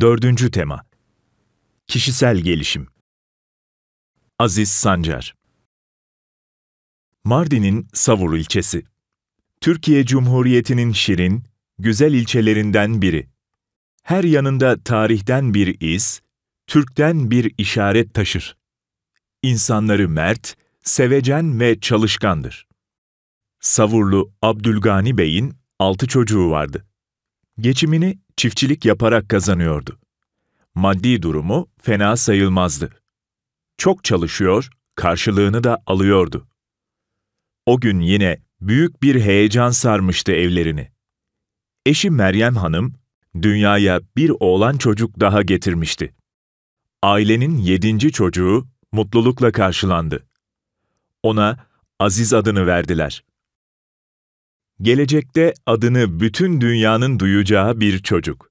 Dördüncü tema Kişisel gelişim Aziz Sancar Mardin'in Savur ilçesi Türkiye Cumhuriyeti'nin şirin, güzel ilçelerinden biri. Her yanında tarihten bir iz, Türk'ten bir işaret taşır. İnsanları mert, sevecen ve çalışkandır. Savurlu Abdülgani Bey'in altı çocuğu vardı. Geçimini çiftçilik yaparak kazanıyordu. Maddi durumu fena sayılmazdı. Çok çalışıyor, karşılığını da alıyordu. O gün yine büyük bir heyecan sarmıştı evlerini. Eşi Meryem Hanım, dünyaya bir oğlan çocuk daha getirmişti. Ailenin yedinci çocuğu mutlulukla karşılandı. Ona Aziz adını verdiler. Gelecekte adını bütün dünyanın duyacağı bir çocuk.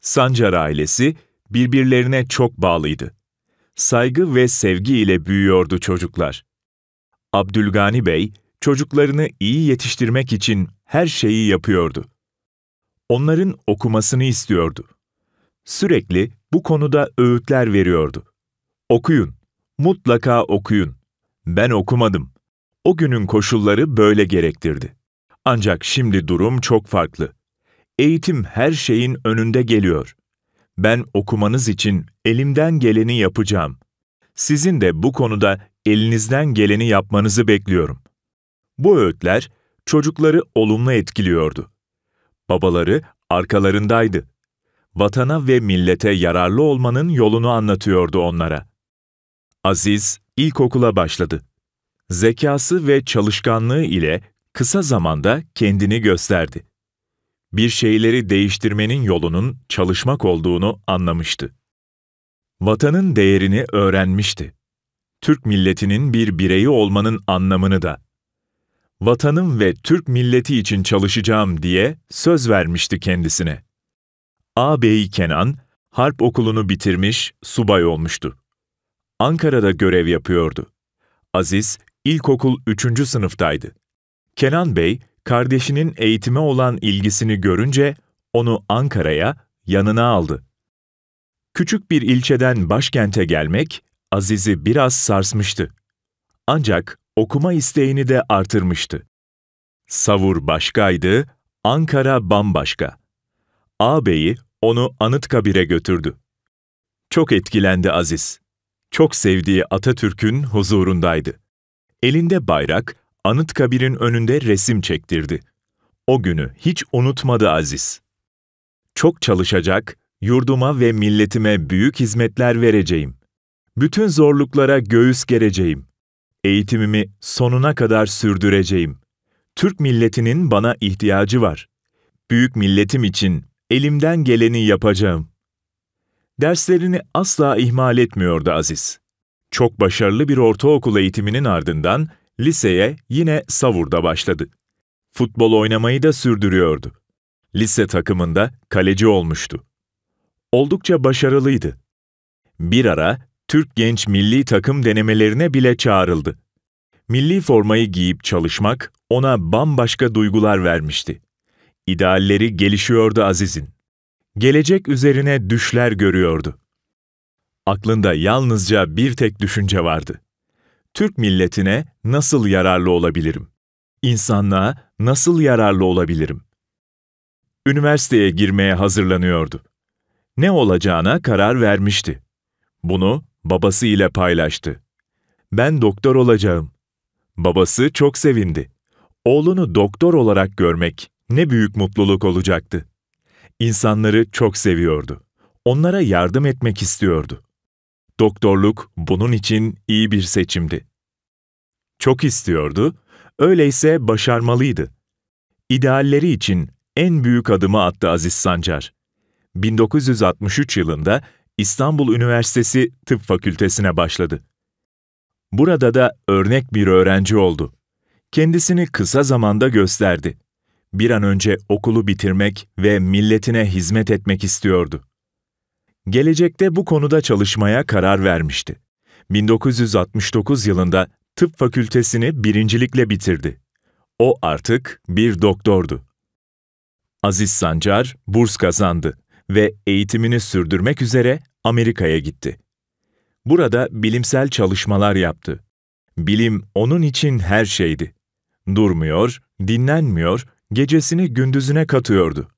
Sancar ailesi birbirlerine çok bağlıydı. Saygı ve sevgi ile büyüyordu çocuklar. Abdülgani Bey, çocuklarını iyi yetiştirmek için her şeyi yapıyordu. Onların okumasını istiyordu. Sürekli bu konuda öğütler veriyordu. Okuyun, mutlaka okuyun. Ben okumadım. O günün koşulları böyle gerektirdi. Ancak şimdi durum çok farklı. Eğitim her şeyin önünde geliyor. Ben okumanız için elimden geleni yapacağım. Sizin de bu konuda elinizden geleni yapmanızı bekliyorum. Bu öğütler çocukları olumlu etkiliyordu. Babaları arkalarındaydı. Vatana ve millete yararlı olmanın yolunu anlatıyordu onlara. Aziz ilkokula başladı. Zekası ve çalışkanlığı ile kısa zamanda kendini gösterdi. Bir şeyleri değiştirmenin yolunun çalışmak olduğunu anlamıştı. Vatanın değerini öğrenmişti. Türk milletinin bir bireyi olmanın anlamını da. Vatanım ve Türk milleti için çalışacağım diye söz vermişti kendisine. ağabeyi Kenan, harp okulunu bitirmiş, subay olmuştu. Ankara'da görev yapıyordu. Aziz, ilkokul üçüncü sınıftaydı. Kenan Bey, kardeşinin eğitime olan ilgisini görünce onu Ankara'ya, yanına aldı. Küçük bir ilçeden başkente gelmek Aziz'i biraz sarsmıştı. Ancak okuma isteğini de artırmıştı. Savur başkaydı, Ankara bambaşka. Ağabeyi onu Anıtkabir'e götürdü. Çok etkilendi Aziz. Çok sevdiği Atatürk'ün huzurundaydı. Elinde bayrak, Anıtkabir'in önünde resim çektirdi. O günü hiç unutmadı Aziz. Çok çalışacak, yurduma ve milletime büyük hizmetler vereceğim. Bütün zorluklara göğüs gereceğim. Eğitimimi sonuna kadar sürdüreceğim. Türk milletinin bana ihtiyacı var. Büyük milletim için elimden geleni yapacağım. Derslerini asla ihmal etmiyordu Aziz. Çok başarılı bir ortaokul eğitiminin ardından Liseye yine Savur'da başladı. Futbol oynamayı da sürdürüyordu. Lise takımında kaleci olmuştu. Oldukça başarılıydı. Bir ara Türk genç milli takım denemelerine bile çağrıldı. Milli formayı giyip çalışmak ona bambaşka duygular vermişti. İdealleri gelişiyordu Aziz'in. Gelecek üzerine düşler görüyordu. Aklında yalnızca bir tek düşünce vardı. Türk milletine nasıl yararlı olabilirim? İnsanlığa nasıl yararlı olabilirim? Üniversiteye girmeye hazırlanıyordu. Ne olacağına karar vermişti. Bunu babası ile paylaştı. Ben doktor olacağım. Babası çok sevindi. Oğlunu doktor olarak görmek ne büyük mutluluk olacaktı. İnsanları çok seviyordu. Onlara yardım etmek istiyordu. Doktorluk bunun için iyi bir seçimdi. Çok istiyordu, öyleyse başarmalıydı. İdealleri için en büyük adımı attı Aziz Sancar. 1963 yılında İstanbul Üniversitesi Tıp Fakültesine başladı. Burada da örnek bir öğrenci oldu. Kendisini kısa zamanda gösterdi. Bir an önce okulu bitirmek ve milletine hizmet etmek istiyordu gelecekte bu konuda çalışmaya karar vermişti. 1969 yılında tıp fakültesini birincilikle bitirdi. O artık bir doktordu. Aziz Sancar burs kazandı ve eğitimini sürdürmek üzere Amerika'ya gitti. Burada bilimsel çalışmalar yaptı. Bilim onun için her şeydi. Durmuyor, dinlenmiyor, gecesini gündüzüne katıyordu.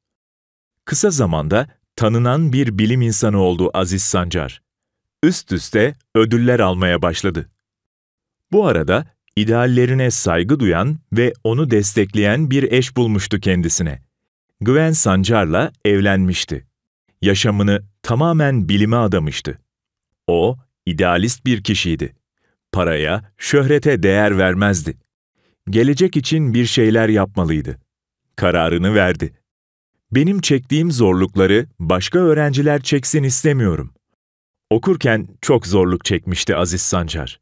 Kısa zamanda tanınan bir bilim insanı oldu Aziz Sancar. Üst üste ödüller almaya başladı. Bu arada ideallerine saygı duyan ve onu destekleyen bir eş bulmuştu kendisine. Güven Sancar'la evlenmişti. Yaşamını tamamen bilime adamıştı. O, idealist bir kişiydi. Paraya, şöhrete değer vermezdi. Gelecek için bir şeyler yapmalıydı. Kararını verdi. Benim çektiğim zorlukları başka öğrenciler çeksin istemiyorum. Okurken çok zorluk çekmişti Aziz Sancar.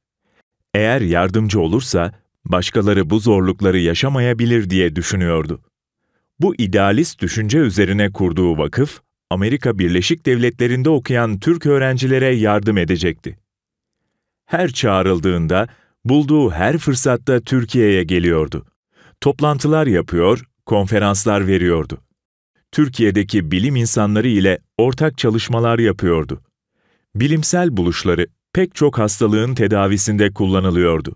Eğer yardımcı olursa başkaları bu zorlukları yaşamayabilir diye düşünüyordu. Bu idealist düşünce üzerine kurduğu vakıf, Amerika Birleşik Devletleri'nde okuyan Türk öğrencilere yardım edecekti. Her çağrıldığında, bulduğu her fırsatta Türkiye'ye geliyordu. Toplantılar yapıyor, konferanslar veriyordu. Türkiye'deki bilim insanları ile ortak çalışmalar yapıyordu. Bilimsel buluşları pek çok hastalığın tedavisinde kullanılıyordu.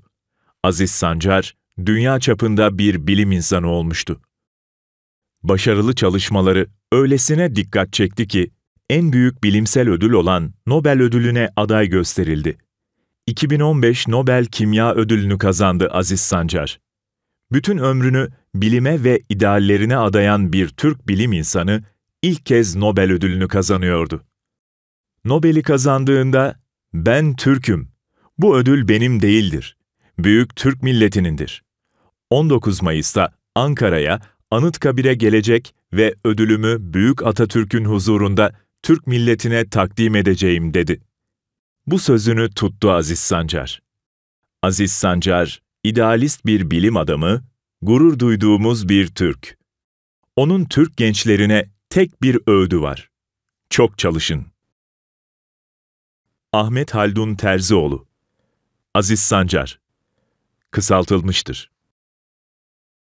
Aziz Sancar, dünya çapında bir bilim insanı olmuştu. Başarılı çalışmaları öylesine dikkat çekti ki, en büyük bilimsel ödül olan Nobel ödülüne aday gösterildi. 2015 Nobel Kimya Ödülünü kazandı Aziz Sancar. Bütün ömrünü bilime ve ideallerine adayan bir Türk bilim insanı ilk kez Nobel ödülünü kazanıyordu. Nobel'i kazandığında ben Türk'üm. Bu ödül benim değildir. Büyük Türk milletinindir. 19 Mayıs'ta Ankara'ya Anıtkabir'e gelecek ve ödülümü Büyük Atatürk'ün huzurunda Türk milletine takdim edeceğim dedi. Bu sözünü tuttu Aziz Sancar. Aziz Sancar, idealist bir bilim adamı, gurur duyduğumuz bir Türk. Onun Türk gençlerine tek bir öğüdü var. Çok çalışın. Ahmet Haldun Terzioğlu Aziz Sancar Kısaltılmıştır.